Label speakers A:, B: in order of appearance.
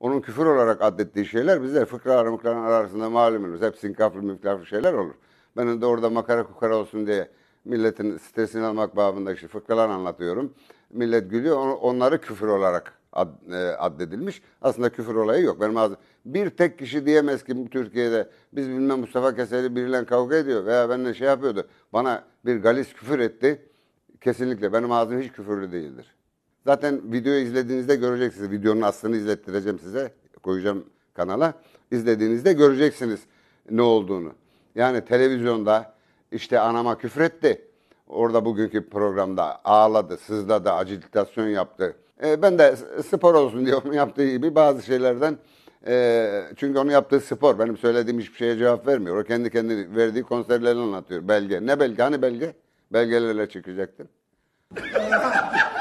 A: onun küfür olarak adettiği şeyler bizler fıkra mıkraların arasında malumunuz. Hepsinin kafir mükafir şeyler olur. Ben de orada makara kukara olsun diye milletin stresini almak babında işte fıkralar anlatıyorum. Millet gülüyor. onları küfür olarak ad, e, addedilmiş. Aslında küfür olayı yok. Benim ağzım. Bir tek kişi diyemez ki Türkiye'de biz bilmem Mustafa Keseli birilen kavga ediyor veya benimle şey yapıyordu. Bana bir galis küfür etti. Kesinlikle benim ağzım hiç küfürlü değildir. Zaten videoyu izlediğinizde göreceksiniz. Videonun aslını izlettireceğim size. Koyacağım kanala. İzlediğinizde göreceksiniz ne olduğunu. Yani televizyonda işte anama küfretti. Orada bugünkü programda ağladı, sızladı, acilitasyon yaptı. E, ben de spor olsun diye onun yaptığı gibi bazı şeylerden e, çünkü onun yaptığı spor. Benim söylediğim hiçbir şeye cevap vermiyor. O kendi kendine verdiği konserlerini anlatıyor. Belge. Ne belge? Hani belge? Belgelerle çıkacaktır.